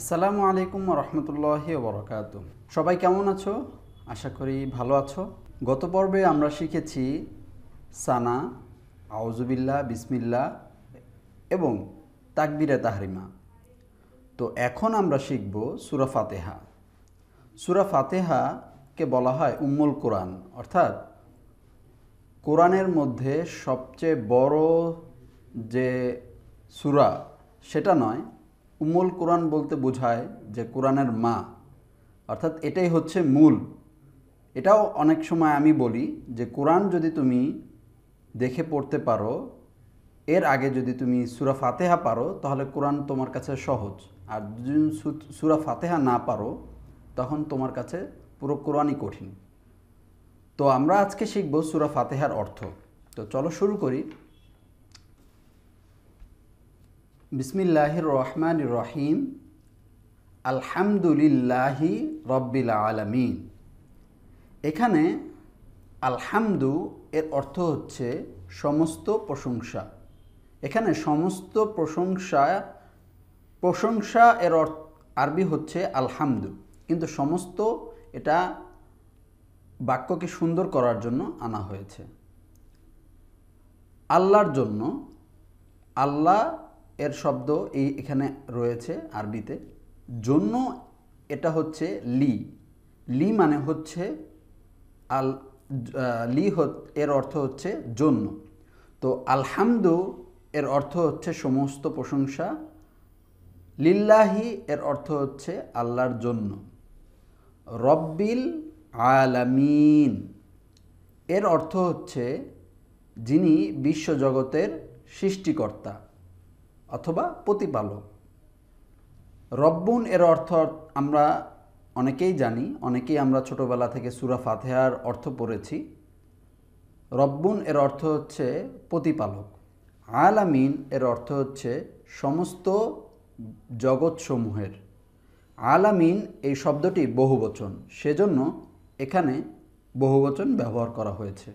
আসসালামু আলাইকুম রহমতুল্লাহ বরকাত সবাই কেমন আছো আশা করি ভালো আছো গত পর্বে আমরা শিখেছি সানা আউজুবিল্লা বিসমিল্লা এবং তাকবিরে তাহরিমা তো এখন আমরা শিখব সুরা ফাতেহা সুরা ফাতেহাকে বলা হয় উম্মুল কোরআন অর্থাৎ কোরআনের মধ্যে সবচেয়ে বড় যে সুরা সেটা নয় উমুল কোরআন বলতে বোঝায় যে কোরআনের মা অর্থাৎ এটাই হচ্ছে মূল এটাও অনেক সময় আমি বলি যে কোরআন যদি তুমি দেখে পড়তে পারো এর আগে যদি তুমি সুরা ফাতেহা পারো তাহলে কোরআন তোমার কাছে সহজ আর যদি সুরা ফাতেহা না পারো তখন তোমার কাছে পুরো কোরআনই কঠিন তো আমরা আজকে শিখব সুরা ফাতেহার অর্থ তো চলো শুরু করি বিসমিল্লাহ রহমান রহিম আলহামদুলিল্লাহি রব্বিল আলমিন এখানে আলহামদু এর অর্থ হচ্ছে সমস্ত প্রশংসা এখানে সমস্ত প্রশংসা প্রশংসা এর অর্থ আরবি হচ্ছে আলহামদু কিন্তু সমস্ত এটা বাক্যকে সুন্দর করার জন্য আনা হয়েছে আল্লাহর জন্য আল্লাহ এর শব্দ এই এখানে রয়েছে আরবিতে জন্য এটা হচ্ছে লি লি মানে হচ্ছে আল লি এর অর্থ হচ্ছে জন্য তো আলহামদু এর অর্থ হচ্ছে সমস্ত প্রশংসা লিল্লাহি এর অর্থ হচ্ছে আল্লাহর জন্য রব্বিল আলামিন এর অর্থ হচ্ছে যিনি বিশ্বজগতের সৃষ্টিকর্তা অথবা প্রতিপালক রব্বুন এর অর্থ আমরা অনেকেই জানি অনেকেই আমরা ছোটোবেলা থেকে সুরা ফাতেহার অর্থ পড়েছি রব্বুন এর অর্থ হচ্ছে প্রতিপালক আলামিন এর অর্থ হচ্ছে সমস্ত জগৎসমূহের আলামিন এই শব্দটি বহুবচন সেজন্য এখানে বহুবচন ব্যবহার করা হয়েছে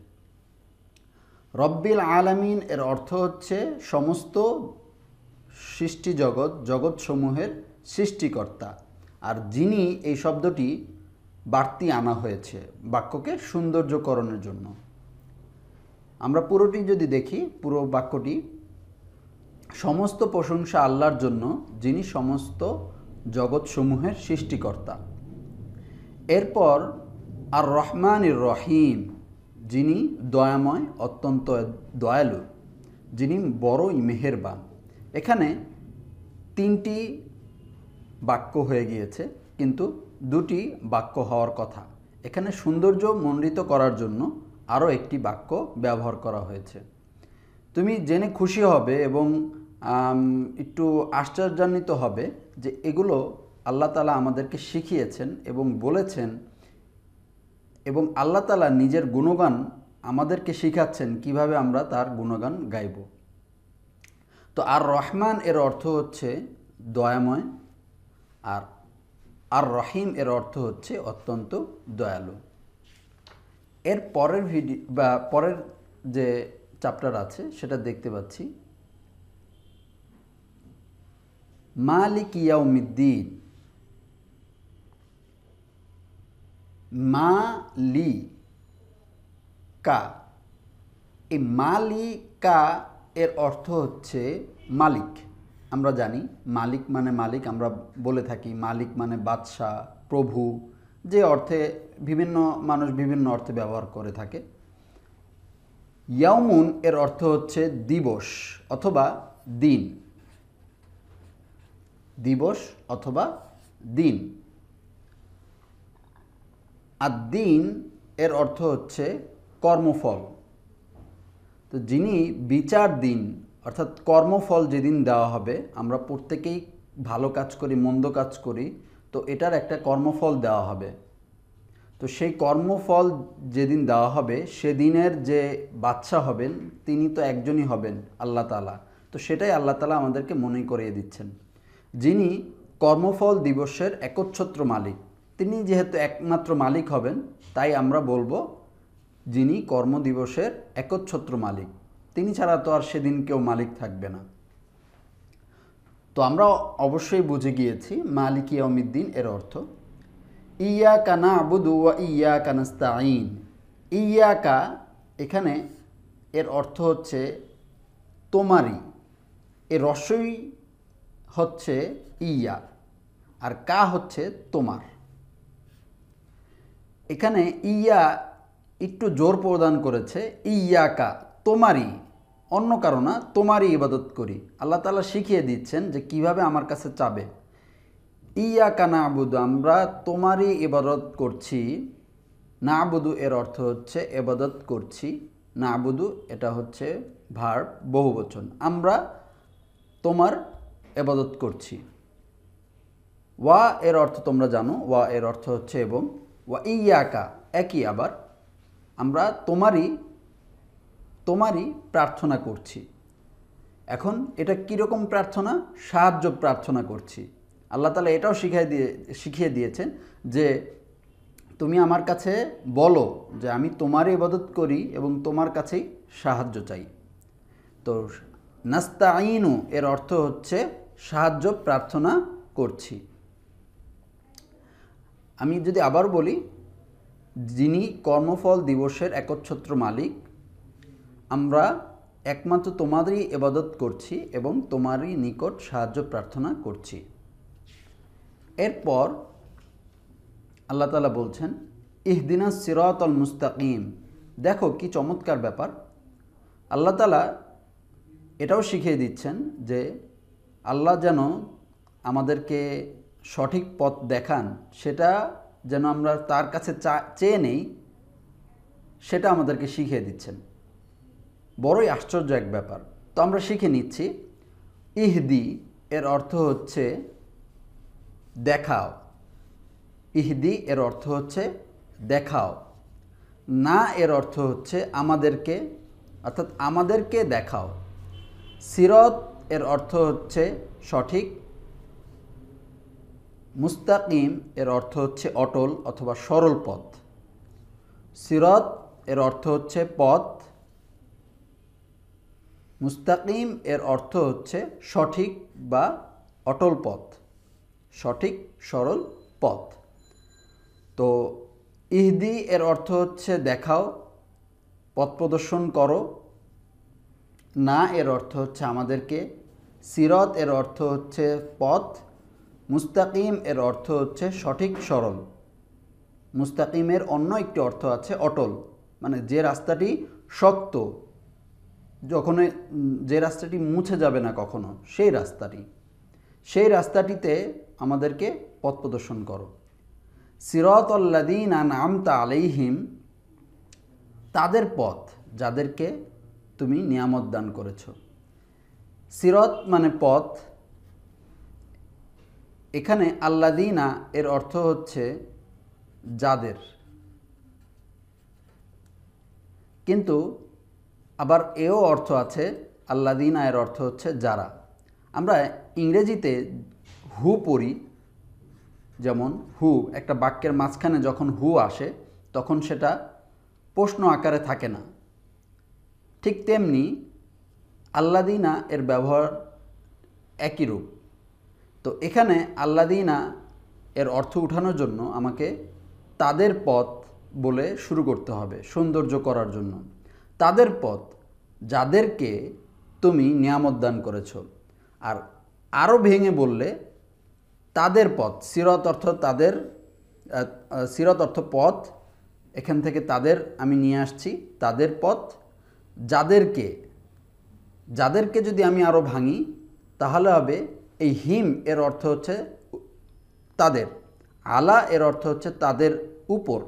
রব্বিল আলামিন এর অর্থ হচ্ছে সমস্ত সৃষ্টি জগৎ জগৎসমূহের সৃষ্টিকর্তা আর যিনি এই শব্দটি বাড়তি আনা হয়েছে বাক্যকে সৌন্দর্যকরণের জন্য আমরা পুরোটি যদি দেখি পুরো বাক্যটি সমস্ত প্রশংসা আল্লাহর জন্য যিনি সমস্ত জগৎসমূহের সৃষ্টিকর্তা এরপর আর রহমান রহিম যিনি দয়াময় অত্যন্ত দয়ালু যিনি বড়ই মেহেরবান এখানে তিনটি বাক্য হয়ে গিয়েছে কিন্তু দুটি বাক্য হওয়ার কথা এখানে সৌন্দর্য মণ্ডিত করার জন্য আরও একটি বাক্য ব্যবহার করা হয়েছে তুমি জেনে খুশি হবে এবং একটু আশ্চর্যান্বিত হবে যে এগুলো আল্লাহ তালা আমাদেরকে শিখিয়েছেন এবং বলেছেন এবং আল্লাহ তালা নিজের গুণগান আমাদেরকে শিখাচ্ছেন কিভাবে আমরা তার গুণগান গাইব তো আর রহমান এর অর্থ হচ্ছে দয়াময় আর আর রহিম এর অর্থ হচ্ছে অত্যন্ত দয়ালু এর পরের ভিডিও বা পরের যে চ্যাপ্টার আছে সেটা দেখতে পাচ্ছি মালিক ইয়াউমিদ্দিন কা এই মালিকা এর অর্থ হচ্ছে মালিক আমরা জানি মালিক মানে মালিক আমরা বলে থাকি মালিক মানে বাদশাহ প্রভু যে অর্থে বিভিন্ন মানুষ বিভিন্ন অর্থে ব্যবহার করে থাকে ইয়াউমুন এর অর্থ হচ্ছে দিবস অথবা দিন দিবস অথবা দিন আর দিন এর অর্থ হচ্ছে কর্মফল তো যিনি বিচার দিন অর্থাৎ কর্মফল যেদিন দেওয়া হবে আমরা প্রত্যেকেই ভালো কাজ করি মন্দ কাজ করি তো এটার একটা কর্মফল দেওয়া হবে তো সেই কর্মফল যেদিন দেওয়া হবে সেদিনের যে বাচ্চা হবেন তিনি তো একজনই হবেন আল্লাহ তালা তো সেটাই আল্লাহ তালা আমাদেরকে মনে করিয়ে দিচ্ছেন যিনি কর্মফল দিবসের একচ্ছত্র মালিক তিনি যেহেতু একমাত্র মালিক হবেন তাই আমরা বলবো যিনি কর্মদিবসের একচ্ছত্র মালিক তিনি ছাড়া তো আর সেদিন কেউ মালিক থাকবে না তো আমরা অবশ্যই বুঝে গিয়েছি মালিক ইয়মিদ্দিন এর অর্থ ইয়া কানা আবুদু ইয়া ইয়া ইয়াকা এখানে এর অর্থ হচ্ছে তোমারই এ রসই হচ্ছে ইয়া আর কা হচ্ছে তোমার এখানে ইয়া একটু জোর প্রদান করেছে ইয়াকা তোমারই অন্য কারো না তোমারই ইবাদত করি আল্লাহ তালা শিখিয়ে দিচ্ছেন যে কিভাবে আমার কাছে চাবে ইয়াকা না আবুদু আমরা তোমারই ইবাদত করছি না আবুদু এর অর্থ হচ্ছে এবাদত করছি না আবুদু এটা হচ্ছে ভার বহু বচন আমরা তোমার এবাদত করছি ওয়া এর অর্থ তোমরা জানো ওয়া এর অর্থ হচ্ছে এবং ওয়া ইয়াকা একই আবার আমরা তোমারই তোমারই প্রার্থনা করছি এখন এটা কীরকম প্রার্থনা সাহায্য প্রার্থনা করছি আল্লাহ তালা এটাও শিখিয়ে দিয়ে শিখিয়ে দিয়েছেন যে তুমি আমার কাছে বলো যে আমি তোমারই ইবাদত করি এবং তোমার কাছেই সাহায্য চাই তো নাস্তা আইনু এর অর্থ হচ্ছে সাহায্য প্রার্থনা করছি আমি যদি আবার বলি যিনি কর্মফল দিবসের একচ্ছত্র মালিক আমরা একমাত্র তোমারই এবাদত করছি এবং তোমারই নিকট সাহায্য প্রার্থনা করছি এরপর আল্লাহ তালা বলছেন ইহদিনা সিরাত আল মুস্তাকিম দেখো কি চমৎকার ব্যাপার আল্লাহ তালা এটাও শিখিয়ে দিচ্ছেন যে আল্লাহ যেন আমাদেরকে সঠিক পথ দেখান সেটা যেন আমরা তার কাছে চেয়ে নেই সেটা আমাদেরকে শিখিয়ে দিচ্ছেন বড়ই আশ্চর্য এক ব্যাপার তো আমরা শিখে নিচ্ছি ইহদি এর অর্থ হচ্ছে দেখাও ইহদি এর অর্থ হচ্ছে দেখাও না এর অর্থ হচ্ছে আমাদেরকে অর্থাৎ আমাদেরকে দেখাও সিরত এর অর্থ হচ্ছে সঠিক মুস্তাকিম এর অর্থ হচ্ছে অটল অথবা সরল পথ সিরত এর অর্থ হচ্ছে পথ মুস্তাকিম এর অর্থ হচ্ছে সঠিক বা অটল পথ সঠিক সরল পথ তো ইহদি এর অর্থ হচ্ছে দেখাও পথ প্রদর্শন করো না এর অর্থ হচ্ছে আমাদেরকে সিরত এর অর্থ হচ্ছে পথ মুস্তাকিম এর অর্থ হচ্ছে সঠিক সরল মুস্তাকিমের অন্য একটি অর্থ আছে অটল মানে যে রাস্তাটি শক্ত যখন যে রাস্তাটি মুছে যাবে না কখনো সেই রাস্তাটি সেই রাস্তাটিতে আমাদেরকে পথ প্রদর্শন করো সিরতল্লাদিন আন আমতা আলাইহিম তাদের পথ যাদেরকে তুমি নিয়ামত দান করেছ সিরত মানে পথ এখানে আল্লাদিনা এর অর্থ হচ্ছে যাদের কিন্তু আবার এও অর্থ আছে আল্লাদিনা এর অর্থ হচ্ছে যারা আমরা ইংরেজিতে হু পড়ি যেমন হু একটা বাক্যের মাঝখানে যখন হু আসে তখন সেটা প্রশ্ন আকারে থাকে না ঠিক তেমনি আল্লাদিনা এর ব্যবহার একই রূপ তো এখানে আল্লাদিনা এর অর্থ উঠানোর জন্য আমাকে তাদের পথ বলে শুরু করতে হবে সৌন্দর্য করার জন্য তাদের পথ যাদেরকে তুমি নিয়ামত দান করেছ আর আরও ভেঙে বললে তাদের পথ সিরত অর্থ তাদের সিরত অর্থ পথ এখান থেকে তাদের আমি নিয়ে আসছি তাদের পথ যাদেরকে যাদেরকে যদি আমি আরও ভাঙি তাহলে হবে এই হিম এর অর্থ হচ্ছে তাদের আলা এর অর্থ হচ্ছে তাদের উপর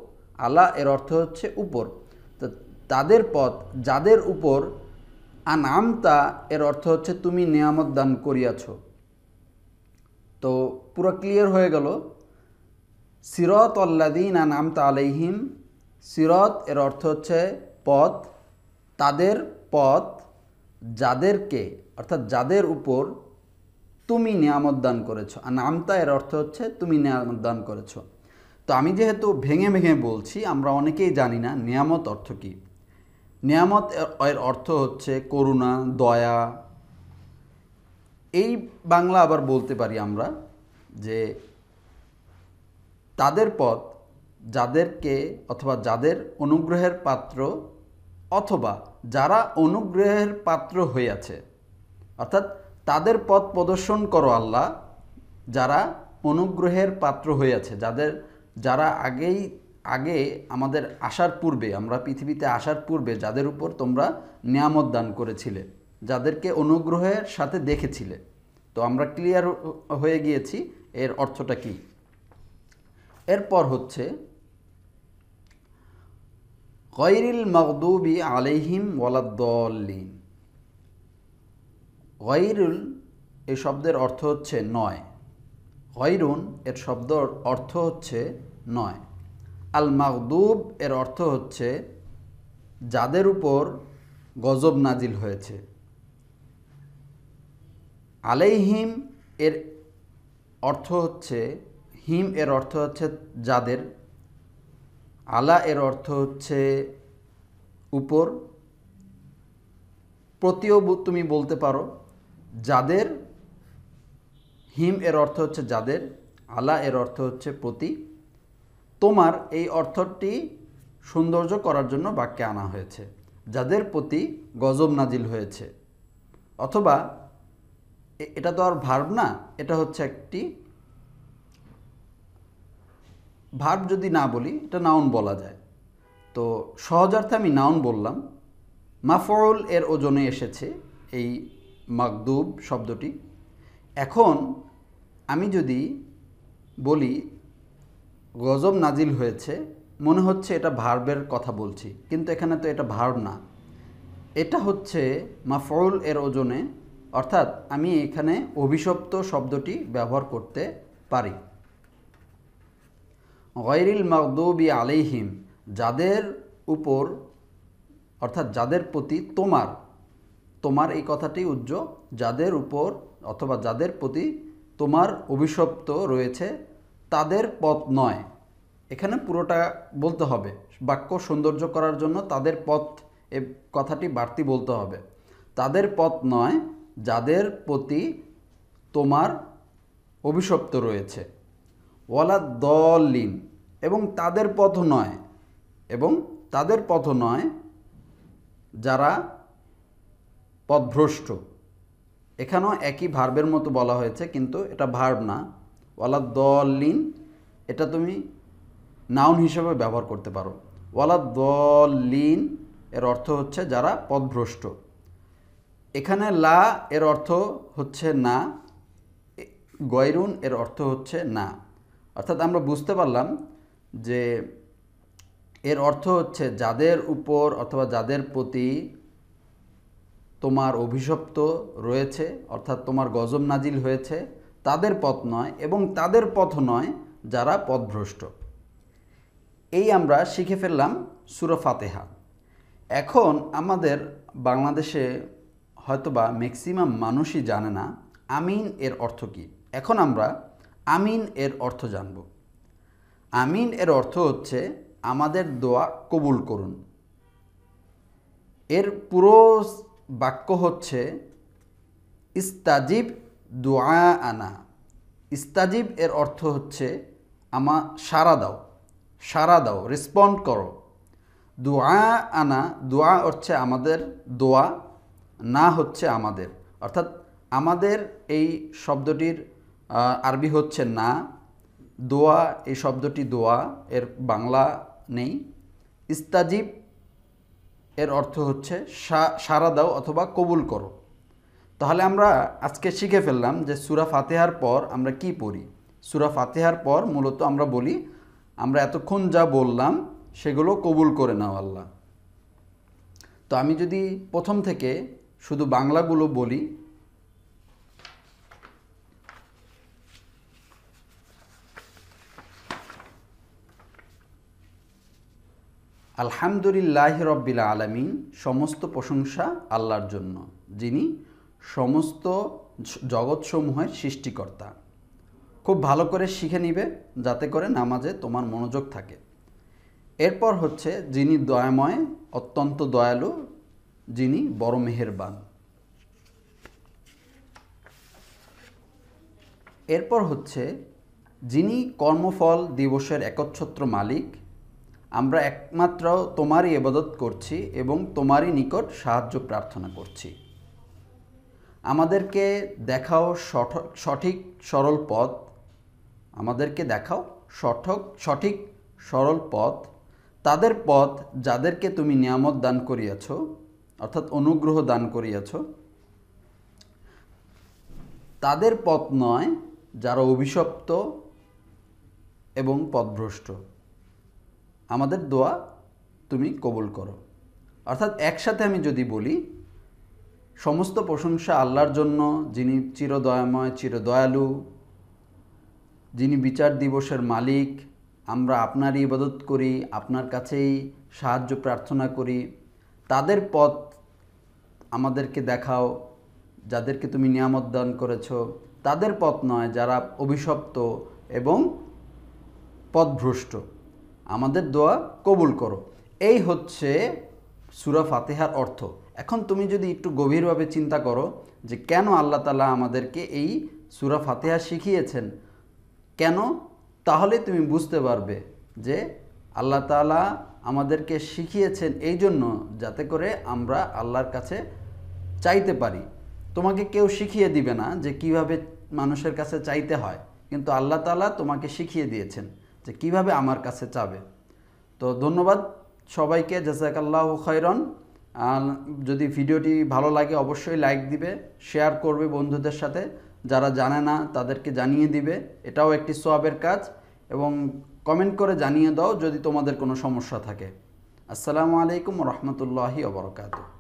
আলা এর অর্থ হচ্ছে উপর তো তাদের পথ যাদের উপর আনামতা এর অর্থ হচ্ছে তুমি নিয়ামত দান করিয়াছ তো পুরো ক্লিয়ার হয়ে গেল সিরত আল্লাদিন আনামতা আলাইহিম সিরত এর অর্থ হচ্ছে পথ তাদের পথ যাদেরকে অর্থাৎ যাদের উপর তুমি নিয়ামত দান করেছো আর নামতা এর অর্থ হচ্ছে তুমি নিয়ামত দান করেছো তো আমি যেহেতু ভেঙে ভেঙে বলছি আমরা অনেকেই জানি না নিয়ামত অর্থ কী নিয়ামত এর অর্থ হচ্ছে করুণা দয়া এই বাংলা আবার বলতে পারি আমরা যে তাদের পথ যাদেরকে অথবা যাদের অনুগ্রহের পাত্র অথবা যারা অনুগ্রহের পাত্র হয়ে আছে অর্থাৎ তাদের পথ প্রদর্শন করো আল্লাহ যারা অনুগ্রহের পাত্র হয়েছে যাদের যারা আগেই আগে আমাদের আসার পূর্বে আমরা পৃথিবীতে আসার পূর্বে যাদের উপর তোমরা নিয়ামত দান করেছিলে যাদেরকে অনুগ্রহের সাথে দেখেছিলে তো আমরা ক্লিয়ার হয়ে গিয়েছি এর অর্থটা কি এরপর হচ্ছে গৈরিল মগদুবি আলাইহিম ওয়ালাদ্দিন গয়রুল এই শব্দের অর্থ হচ্ছে নয় গয়রুন এর শব্দর অর্থ হচ্ছে নয় আল মাহদুব এর অর্থ হচ্ছে যাদের উপর গজব নাজিল হয়েছে আলাইহিম এর অর্থ হচ্ছে হিম এর অর্থ হচ্ছে যাদের আলা এর অর্থ হচ্ছে উপর প্রতিও তুমি বলতে পারো যাদের হিম এর অর্থ হচ্ছে যাদের আলা এর অর্থ হচ্ছে প্রতি তোমার এই অর্থটি সৌন্দর্য করার জন্য বাক্যে আনা হয়েছে যাদের প্রতি গজব নাজিল হয়েছে অথবা এটা তো আর ভার্ব না এটা হচ্ছে একটি ভার্ব যদি না বলি এটা নাউন বলা যায় তো সহজার্থে আমি নাউন বললাম মাফরল এর ওজনে এসেছে এই মাকদুব শব্দটি এখন আমি যদি বলি গজব নাজিল হয়েছে মনে হচ্ছে এটা ভার্বের কথা বলছি কিন্তু এখানে তো এটা ভার্ব না এটা হচ্ছে মাফরুল এর ওজনে অর্থাৎ আমি এখানে অভিশপ্ত শব্দটি ব্যবহার করতে পারি গৈরিল মাকদুবি আলাইহিম যাদের উপর অর্থাৎ যাদের প্রতি তোমার তোমার এই কথাটি উজ্জ যাদের উপর অথবা যাদের প্রতি তোমার অভিশপ্ত রয়েছে তাদের পথ নয় এখানে পুরোটা বলতে হবে বাক্য সৌন্দর্য করার জন্য তাদের পথ এ কথাটি বাড়তি বলতে হবে তাদের পথ নয় যাদের প্রতি তোমার অভিশপ্ত রয়েছে ওয়ালা দলিন এবং তাদের পথ নয় এবং তাদের পথ নয় যারা পদভ্রষ্ট এখানেও একই ভার্বের মতো বলা হয়েছে কিন্তু এটা ভার্ব না ওয়ালা দলিন এটা তুমি নাউন হিসেবে ব্যবহার করতে পারো ওয়ালা দলিন এর অর্থ হচ্ছে যারা পদভ্রষ্ট এখানে লা এর অর্থ হচ্ছে না গয়রুন এর অর্থ হচ্ছে না অর্থাৎ আমরা বুঝতে পারলাম যে এর অর্থ হচ্ছে যাদের উপর অথবা যাদের প্রতি তোমার অভিশপ্ত রয়েছে অর্থাৎ তোমার গজব নাজিল হয়েছে তাদের পথ নয় এবং তাদের পথ নয় যারা পথভ্রষ্ট এই আমরা শিখে ফেললাম সুরা ফাতেহা এখন আমাদের বাংলাদেশে হয়তোবা ম্যাক্সিমাম মানুষই জানে না আমিন এর অর্থ কী এখন আমরা আমিন এর অর্থ জানব আমিন এর অর্থ হচ্ছে আমাদের দোয়া কবুল করুন এর পুরো বাক্য হচ্ছে ইস্তাজিব দোয়া আনা ইস্তাজিব এর অর্থ হচ্ছে আমা সারা দাও সারা দাও রেসপন্ড করো দোয়া আনা দোয়া হচ্ছে আমাদের দোয়া না হচ্ছে আমাদের অর্থাৎ আমাদের এই শব্দটির আরবি হচ্ছে না দোয়া এই শব্দটি দোয়া এর বাংলা নেই ইস্তাজিব এর অর্থ হচ্ছে সারা দাও অথবা কবুল করো তাহলে আমরা আজকে শিখে ফেললাম যে সুরা ফাতেহার পর আমরা কি পড়ি সুরা ফাতেহার পর মূলত আমরা বলি আমরা এতক্ষণ যা বললাম সেগুলো কবুল করে নাও আল্লাহ তো আমি যদি প্রথম থেকে শুধু বাংলাগুলো বলি আলহামদুলিল্লাহ রব্বিল আলমিন সমস্ত প্রশংসা আল্লাহর জন্য যিনি সমস্ত জগৎসমূহের সৃষ্টিকর্তা খুব ভালো করে শিখে নিবে যাতে করে নামাজে তোমার মনোযোগ থাকে এরপর হচ্ছে যিনি দয়াময় অত্যন্ত দয়ালু যিনি বড় মেহেরবান এরপর হচ্ছে যিনি কর্মফল দিবসের একচ্ছত্র মালিক আমরা একমাত্র তোমারই এবাদত করছি এবং তোমারই নিকট সাহায্য প্রার্থনা করছি আমাদেরকে দেখাও সঠিক সরল পথ আমাদেরকে দেখাও সঠক সঠিক সরল পথ তাদের পথ যাদেরকে তুমি নিয়ামত দান করিয়াছ অর্থাৎ অনুগ্রহ দান করিয়াছ তাদের পথ নয় যারা অভিশপ্ত এবং পথভ্রষ্ট আমাদের দোয়া তুমি কবুল করো অর্থাৎ একসাথে আমি যদি বলি সমস্ত প্রশংসা আল্লাহর জন্য যিনি চিরদয়াময় চিরদয়ালু যিনি বিচার দিবসের মালিক আমরা আপনারই ইবাদত করি আপনার কাছেই সাহায্য প্রার্থনা করি তাদের পথ আমাদেরকে দেখাও যাদেরকে তুমি নিয়ামত দান করেছ তাদের পথ নয় যারা অভিশপ্ত এবং পথভ্রষ্ট আমাদের দোয়া কবুল করো এই হচ্ছে সুরা ফাতেহার অর্থ এখন তুমি যদি একটু গভীরভাবে চিন্তা করো যে কেন আল্লাহ তালা আমাদেরকে এই সুরা ফাতেহা শিখিয়েছেন কেন তাহলে তুমি বুঝতে পারবে যে আল্লাহ তালা আমাদেরকে শিখিয়েছেন এই জন্য যাতে করে আমরা আল্লাহর কাছে চাইতে পারি তোমাকে কেউ শিখিয়ে দিবে না যে কিভাবে মানুষের কাছে চাইতে হয় কিন্তু আল্লাহ তালা তোমাকে শিখিয়ে দিয়েছেন যে কিভাবে আমার কাছে চাবে তো ধন্যবাদ সবাইকে জাজাকাল্লাহ খৈরন যদি ভিডিওটি ভালো লাগে অবশ্যই লাইক দিবে শেয়ার করবে বন্ধুদের সাথে যারা জানে না তাদেরকে জানিয়ে দিবে এটাও একটি সোয়াবের কাজ এবং কমেন্ট করে জানিয়ে দাও যদি তোমাদের কোনো সমস্যা থাকে আসসালামু আলাইকুম রহমতুল্লাহি অবরকাতু